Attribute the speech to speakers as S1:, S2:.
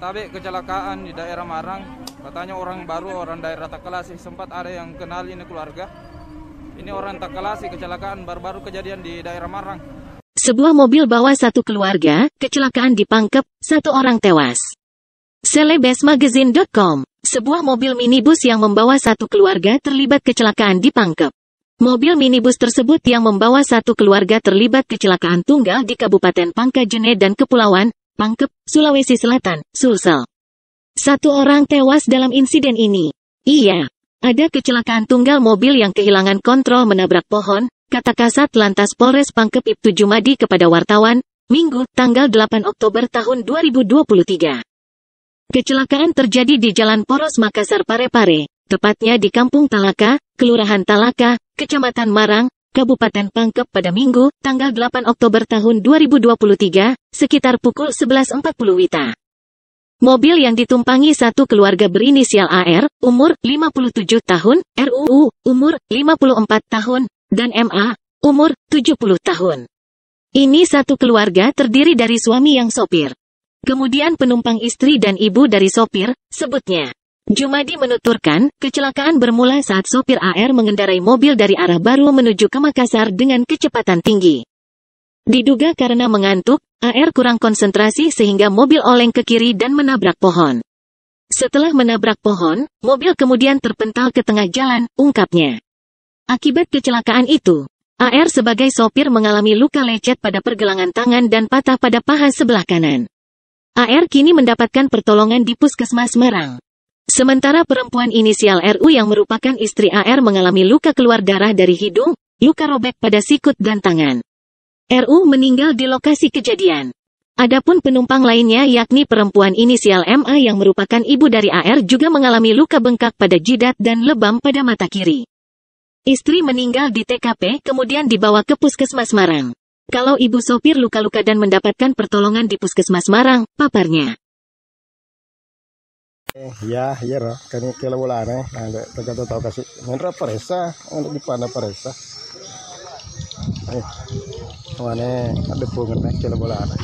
S1: Tapi kecelakaan di daerah Marang. Katanya orang baru orang daerah Takalasi sempat ada yang kenal ini keluarga. Ini orang Takalasi kecelakaan baru-baru kejadian di daerah Marang. Sebuah mobil bawa satu keluarga, kecelakaan di Pangkep, satu orang tewas. Selebesmagazine.com Sebuah mobil minibus yang membawa satu keluarga terlibat kecelakaan di Pangkep. Mobil minibus tersebut yang membawa satu keluarga terlibat kecelakaan tunggal di Kabupaten Pangkajene dan Kepulauan, Pangkep, Sulawesi Selatan, Sulsel. Satu orang tewas dalam insiden ini. Iya, ada kecelakaan tunggal mobil yang kehilangan kontrol menabrak pohon, kata Kasat Lantas Polres Pangkep Ibtu Jumadi kepada wartawan, Minggu, tanggal 8 Oktober tahun 2023. Kecelakaan terjadi di Jalan Poros Makassar Parepare, tepatnya di Kampung Talaka, Kelurahan Talaka, Kecamatan Marang, Kabupaten Pangkep pada Minggu, tanggal 8 Oktober tahun 2023, sekitar pukul 11.40 WITA. Mobil yang ditumpangi satu keluarga berinisial AR, umur 57 tahun, RUU, umur 54 tahun, dan MA, umur 70 tahun. Ini satu keluarga terdiri dari suami yang sopir. Kemudian penumpang istri dan ibu dari sopir, sebutnya. Jumadi menuturkan, kecelakaan bermula saat sopir AR mengendarai mobil dari arah baru menuju ke Makassar dengan kecepatan tinggi. Diduga karena mengantuk, AR kurang konsentrasi sehingga mobil oleng ke kiri dan menabrak pohon. Setelah menabrak pohon, mobil kemudian terpental ke tengah jalan, ungkapnya. Akibat kecelakaan itu, AR sebagai sopir mengalami luka lecet pada pergelangan tangan dan patah pada paha sebelah kanan. AR kini mendapatkan pertolongan di Puskesmas Merang. Sementara perempuan inisial RU yang merupakan istri AR mengalami luka keluar darah dari hidung, luka robek pada sikut dan tangan. RU meninggal di lokasi kejadian. Adapun penumpang lainnya yakni perempuan inisial MA yang merupakan ibu dari AR juga mengalami luka bengkak pada jidat dan lebam pada mata kiri. Istri meninggal di TKP kemudian dibawa ke Puskesmas Marang. Kalau ibu sopir luka-luka dan mendapatkan pertolongan di Puskesmas Marang, paparnya. Eh, ya, yero, iya, kani kela wala na, ande tagata tau kasih Nandra paresa, eh, ada di pana paresa. Eh, wane, ada pungan na kela wala na.